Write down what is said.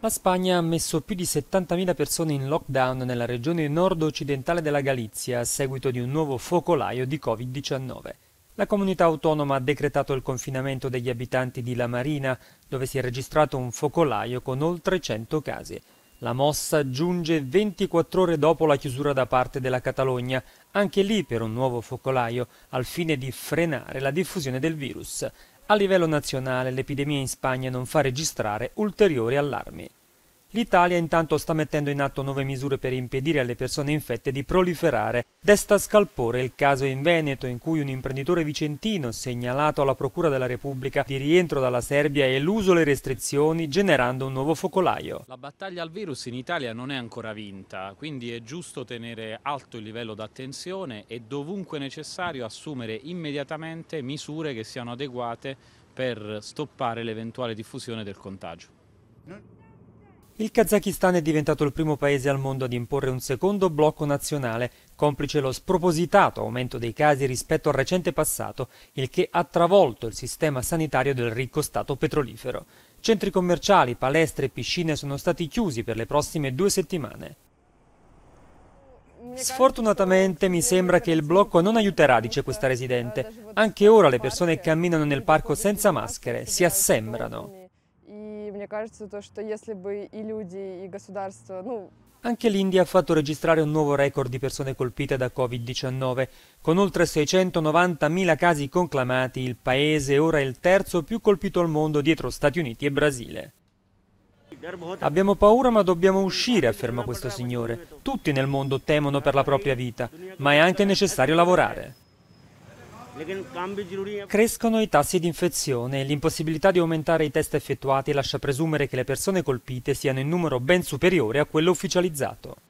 La Spagna ha messo più di 70.000 persone in lockdown nella regione nord-occidentale della Galizia a seguito di un nuovo focolaio di Covid-19. La comunità autonoma ha decretato il confinamento degli abitanti di La Marina, dove si è registrato un focolaio con oltre 100 casi. La mossa giunge 24 ore dopo la chiusura da parte della Catalogna, anche lì per un nuovo focolaio, al fine di frenare la diffusione del virus. A livello nazionale l'epidemia in Spagna non fa registrare ulteriori allarmi. L'Italia intanto sta mettendo in atto nuove misure per impedire alle persone infette di proliferare. Desta scalpore il caso in Veneto in cui un imprenditore vicentino, segnalato alla Procura della Repubblica di rientro dalla Serbia, ha eluso le restrizioni generando un nuovo focolaio. La battaglia al virus in Italia non è ancora vinta, quindi è giusto tenere alto il livello d'attenzione e dovunque necessario assumere immediatamente misure che siano adeguate per stoppare l'eventuale diffusione del contagio. Il Kazakistan è diventato il primo paese al mondo ad imporre un secondo blocco nazionale, complice lo spropositato aumento dei casi rispetto al recente passato, il che ha travolto il sistema sanitario del ricco Stato petrolifero. Centri commerciali, palestre e piscine sono stati chiusi per le prossime due settimane. Sfortunatamente mi sembra che il blocco non aiuterà, dice questa residente. Anche ora le persone camminano nel parco senza maschere, si assembrano кажется, то, что если бы и люди, и государство, ну, Anche l'India ha fatto registrare un nuovo record di persone colpite da Covid-19. Con oltre 690.000 casi conclamati, il paese è ora il terzo più colpito al mondo dietro Stati Uniti e Brasile. Abbiamo paura ma dobbiamo uscire, afferma questo signore. Tutti nel mondo temono per la propria vita, ma è anche necessario lavorare. Crescono i tassi di infezione e l'impossibilità di aumentare i test effettuati lascia presumere che le persone colpite siano in numero ben superiore a quello ufficializzato.